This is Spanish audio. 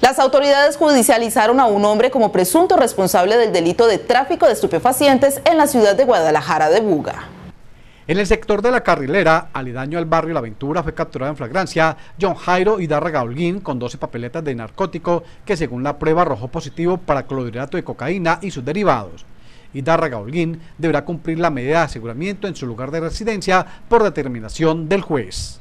Las autoridades judicializaron a un hombre como presunto responsable del delito de tráfico de estupefacientes en la ciudad de Guadalajara de Buga. En el sector de la carrilera, aledaño al barrio La Ventura, fue capturado en flagrancia John Jairo Idarra Holguín con 12 papeletas de narcótico que según la prueba arrojó positivo para clorhidrato de cocaína y sus derivados. Hidarraga Holguín deberá cumplir la medida de aseguramiento en su lugar de residencia por determinación del juez.